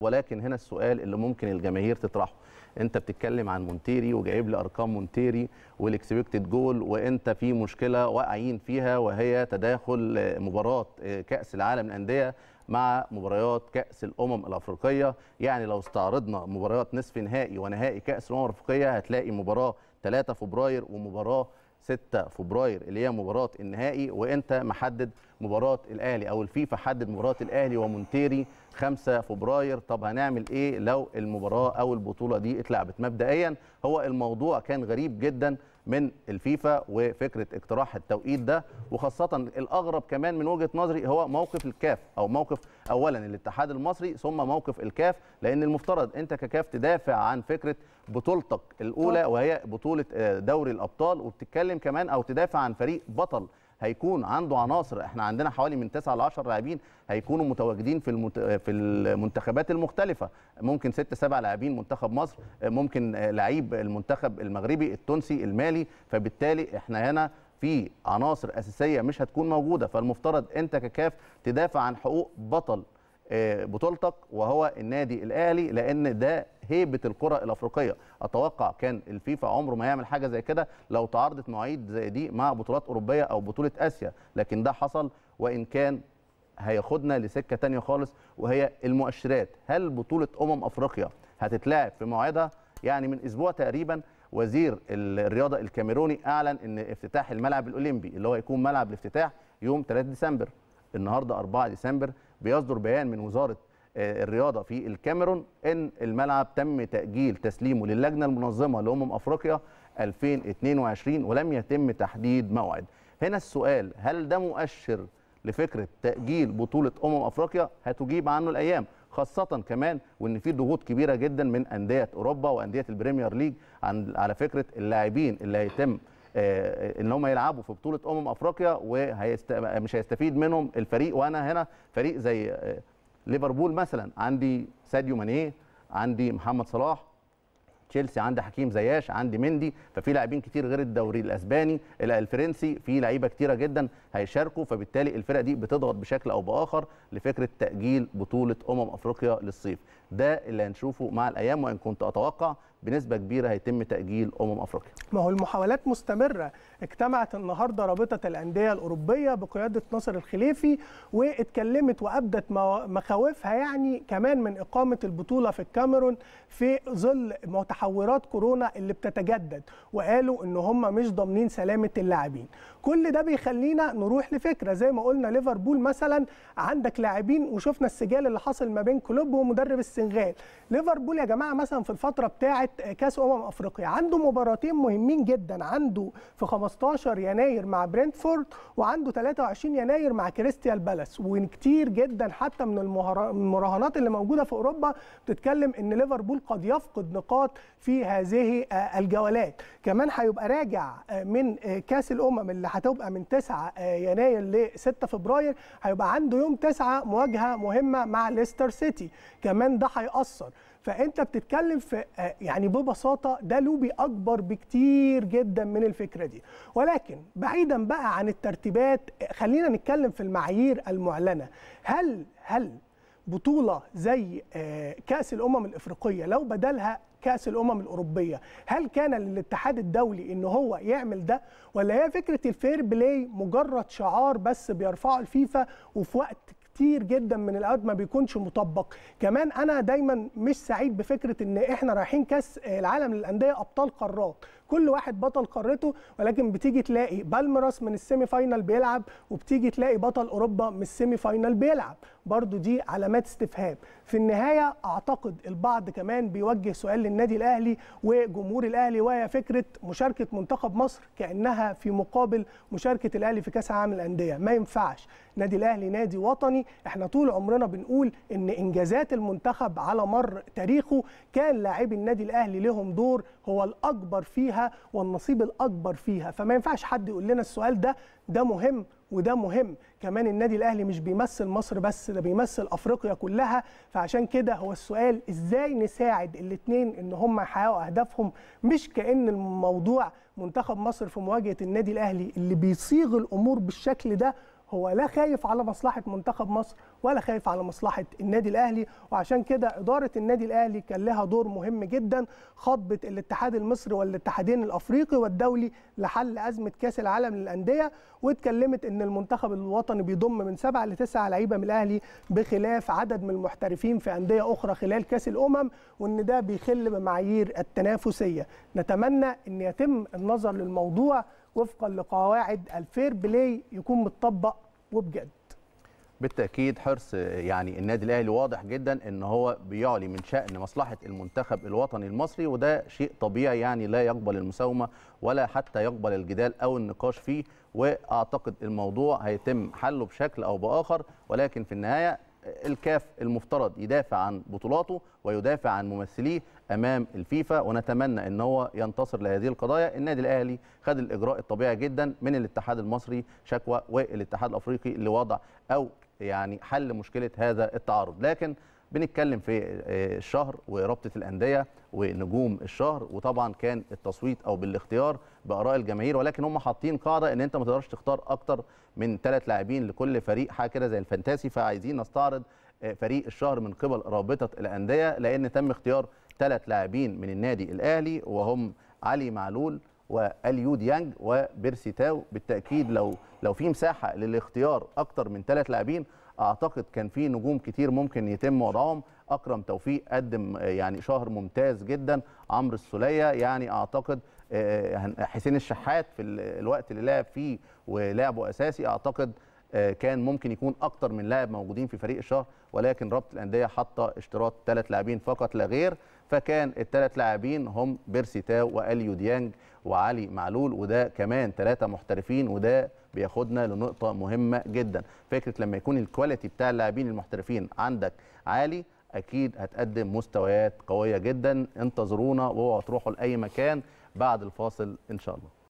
ولكن هنا السؤال اللي ممكن الجماهير تطرحه انت بتتكلم عن مونتيري وجايب لي ارقام مونتيري والاكسبكتد جول وانت في مشكله واقعين فيها وهي تداخل مباراه آه، كاس العالم للانديه مع مباريات كاس الامم الافريقيه يعني لو استعرضنا مباريات نصف نهائي ونهائي كاس الامم الافريقيه هتلاقي مباراه 3 فبراير ومباراه 6 فبراير اللي هي مباراه النهائي وانت محدد مباراه الاهلي او الفيفا حدد مباراه الاهلي ومونتيري 5 فبراير طب هنعمل ايه لو المباراه او البطوله دي اتلعبت مبدئيا هو الموضوع كان غريب جدا من الفيفا وفكره اقتراح التوقيت ده وخاصه الاغرب كمان من وجهه نظري هو موقف الكاف او موقف اولا الاتحاد المصري ثم موقف الكاف لان المفترض انت ككاف تدافع عن فكره بطولتك الاولى وهي بطوله آه، دوري الابطال وبتتكلم كمان او تدافع عن فريق بطل هيكون عنده عناصر احنا عندنا حوالي من 9 ل 10 لاعبين هيكونوا متواجدين في المت... في المنتخبات المختلفه ممكن 6 7 لاعبين منتخب مصر ممكن لعيب المنتخب المغربي التونسي المالي فبالتالي احنا هنا في عناصر اساسيه مش هتكون موجوده فالمفترض انت ككاف تدافع عن حقوق بطل آه، بطولتك وهو النادي الاهلي لان ده هيبه الكره الافريقيه اتوقع كان الفيفا عمره ما يعمل حاجه زي كده لو تعارضت مواعيد زي دي مع بطولات اوروبيه او بطوله اسيا لكن ده حصل وان كان هياخدنا لسكه تانية خالص وهي المؤشرات هل بطوله امم افريقيا هتتلعب في موعدها يعني من اسبوع تقريبا وزير الرياضه الكاميروني اعلن ان افتتاح الملعب الاولمبي اللي هو يكون ملعب الافتتاح يوم 3 ديسمبر النهارده 4 ديسمبر بيصدر بيان من وزاره الرياضه في الكاميرون ان الملعب تم تاجيل تسليمه للجنه المنظمه لامم افريقيا 2022 ولم يتم تحديد موعد هنا السؤال هل ده مؤشر لفكره تاجيل بطوله امم افريقيا هتجيب عنه الايام خاصة كمان وان في ضغوط كبيرة جدا من اندية اوروبا واندية البريمير ليج على فكرة اللاعبين اللي هيتم آه، آه، ان هم يلعبوا في بطوله امم افريقيا ومش هيستفيد منهم الفريق وانا هنا فريق زي آه، ليفربول مثلا عندي ساديو ماني عندي محمد صلاح تشيلسي عندي حكيم زياش عندي مندي ففي لاعبين كتير غير الدوري الاسباني الفرنسي في لعيبه كتيره جدا هيشاركوا فبالتالي الفرق دي بتضغط بشكل او باخر لفكره تاجيل بطوله امم افريقيا للصيف ده اللي هنشوفه مع الايام وان كنت اتوقع بنسبه كبيره هيتم تاجيل امم افريقيا ما هو المحاولات مستمره اجتمعت النهارده رابطه الانديه الاوروبيه بقياده ناصر الخليفي واتكلمت وابدت مخاوفها يعني كمان من اقامه البطوله في الكاميرون في ظل تحورات كورونا اللي بتتجدد وقالوا ان هم مش ضامنين سلامه اللاعبين كل ده بيخلينا نروح لفكره زي ما قلنا ليفربول مثلا عندك لاعبين وشفنا السجال اللي حصل ما بين كلوب ومدرب السنغال ليفربول يا جماعه مثلا في الفتره بتاعه كاس امم افريقيا عنده مباراتين مهمين جدا عنده في 15 يناير مع برينتفورد وعنده 23 يناير مع كريستيال بالاس وكتير جدا حتى من المراهنات اللي موجوده في اوروبا بتتكلم ان ليفربول قد يفقد نقاط في هذه آه، الجولات كمان هيبقى راجع آه، من آه، كاس الامم اللي هتبقى من 9 يناير ل 6 فبراير هيبقى عنده يوم 9 مواجهه مهمه مع ليستر سيتي كمان ده هيأثر فانت بتتكلم في آه، يعني ببساطه ده لوبي اكبر بكتير جدا من الفكره دي ولكن بعيدا بقى عن الترتيبات خلينا نتكلم في المعايير المعلنه هل هل بطوله زي آه، كاس الامم الافريقيه لو بدلها كاس الامم الاوروبيه هل كان للاتحاد الدولي ان هو يعمل ده ولا هي فكره الفير بلاي مجرد شعار بس بيرفعه الفيفا وفي وقت كتير جدا من الاوقات ما بيكونش مطبق كمان انا دايما مش سعيد بفكره ان احنا رايحين كاس آه، العالم للانديه ابطال قارات كل واحد بطل قارته ولكن بتيجي تلاقي بالمراس من السيمي فاينال بيلعب وبتيجي تلاقي بطل اوروبا من السيمي فاينال بيلعب برضو دي علامات استفهام في النهايه اعتقد البعض كمان بيوجه سؤال للنادي الاهلي وجمهور الاهلي وهي فكره مشاركه منتخب مصر كانها في مقابل مشاركه الاهلي في كاس عام الأندية ما ينفعش النادي الاهلي نادي وطني احنا طول عمرنا بنقول ان انجازات المنتخب على مر تاريخه كان لاعبي النادي الاهلي لهم دور هو الاكبر فيها فيها والنصيب الاكبر فيها فما ينفعش حد يقول لنا السؤال ده ده مهم وده مهم كمان النادي الاهلي مش بيمثل مصر بس ده بيمثل افريقيا كلها فعشان كده هو السؤال ازاي نساعد الاثنين ان هم يحققوا اهدافهم مش كان الموضوع منتخب مصر في مواجهه النادي الاهلي اللي بيصيغ الامور بالشكل ده هو لا خايف على مصلحه منتخب مصر ولا خايف على مصلحه النادي الاهلي وعشان كده اداره النادي الاهلي كان لها دور مهم جدا خطبه الاتحاد المصري والاتحادين الافريقي والدولي لحل ازمه كاس العالم للانديه واتكلمت ان المنتخب الوطني بيضم من سبعه لتسعه لعيبه من الاهلي بخلاف عدد من المحترفين في انديه اخرى خلال كاس الامم وان ده بيخل بمعايير التنافسيه نتمنى ان يتم النظر للموضوع وفقا لقواعد الفير بلاي يكون متطبق وبجد بالتاكيد حرص يعني النادي الاهلي واضح جدا ان هو بيعلي من شان مصلحه المنتخب الوطني المصري وده شيء طبيعي يعني لا يقبل المساومه ولا حتى يقبل الجدال او النقاش فيه واعتقد الموضوع هيتم حله بشكل او باخر ولكن في النهايه الكاف المفترض يدافع عن بطولاته ويدافع عن ممثليه امام الفيفا ونتمنى ان هو ينتصر لهذه القضايا النادي الاهلي خد الاجراء الطبيعي جدا من الاتحاد المصري شكوى والاتحاد الافريقي لوضع او يعني حل مشكله هذا التعارض لكن بنتكلم في آه، الشهر ورابطه الانديه ونجوم الشهر وطبعا كان التصويت او بالاختيار باراء الجماهير ولكن هم حاطين قاعده ان انت ما تقدرش تختار اكتر من ثلاث لاعبين لكل فريق حاجه كده زي الفانتاسي فعايزين نستعرض آه، فريق الشهر من قبل رابطه الانديه لان تم اختيار ثلاث لاعبين من النادي الاهلي وهم علي معلول واليو ديانج وبيرسي تاو بالتاكيد لو لو في مساحه للاختيار اكتر من ثلاث لاعبين اعتقد كان في نجوم كتير ممكن يتم وضعهم اكرم توفيق قدم يعني شهر ممتاز جدا عمرو السوليه يعني اعتقد آه، حسين الشحات في الوقت اللي لعب فيه ولعبه اساسي اعتقد آه، كان ممكن يكون اكتر من لاعب موجودين في فريق الشهر ولكن رابطه الانديه حاطه اشتراط ثلاث لاعبين فقط لا غير فكان الثلاث لاعبين هم بيرسي تاو واليو ديانج وعلي معلول وده كمان ثلاثه محترفين وده بياخدنا لنقطه مهمه جدا فكره لما يكون الكواليتي بتاع اللاعبين المحترفين عندك عالي اكيد هتقدم مستويات قويه جدا انتظرونا واوعوا تروحوا لاي مكان بعد الفاصل ان شاء الله